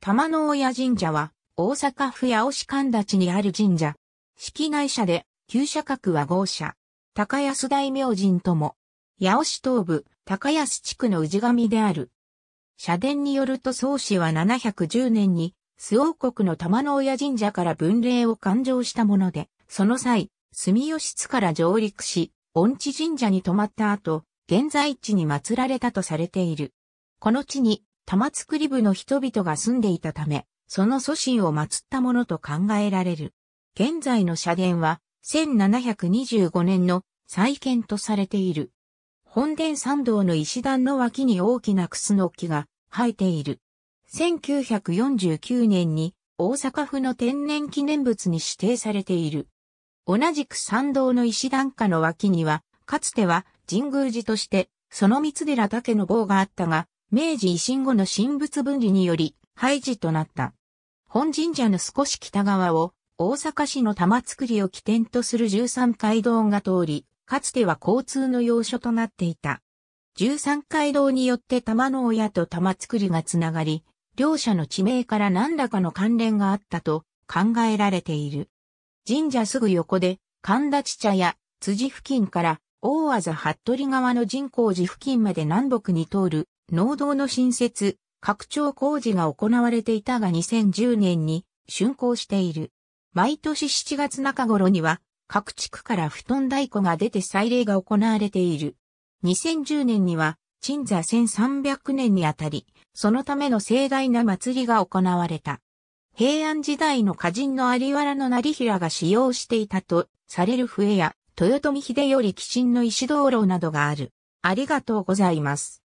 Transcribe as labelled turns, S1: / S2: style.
S1: 玉の親神社は、大阪府八尾市神立にある神社。式内社で、旧社格は豪社。高安大明神とも。八尾市東部、高安地区の氏神である。社殿によると宗氏は710年に、巣王国の玉の親神社から分霊を勘定したもので、その際、住吉津から上陸し、御地神社に泊まった後、現在地に祀られたとされている。この地に、玉造り部の人々が住んでいたため、その祖神を祀ったものと考えられる。現在の社殿は、1725年の再建とされている。本殿参道の石段の脇に大きなクスノキが生えている。1949年に大阪府の天然記念物に指定されている。同じく参道の石段下の脇には、かつては神宮寺として、その三寺けの棒があったが、明治維新後の神仏分離により廃寺となった。本神社の少し北側を大阪市の玉造りを起点とする13街道が通り、かつては交通の要所となっていた。13街道によって玉の親と玉造りがつながり、両者の地名から何らかの関連があったと考えられている。神社すぐ横で神田茶や辻付近から大和・服部川の人工寺付近まで南北に通る農道の新設、拡張工事が行われていたが2010年に竣工している。毎年7月中頃には各地区から布団太鼓が出て祭礼が行われている。2010年には鎮座1300年にあたり、そのための盛大な祭りが行われた。平安時代の歌人の有原の成平が使用していたとされる笛や豊臣秀頼寄進の石灯籠などがある。ありがとうございます。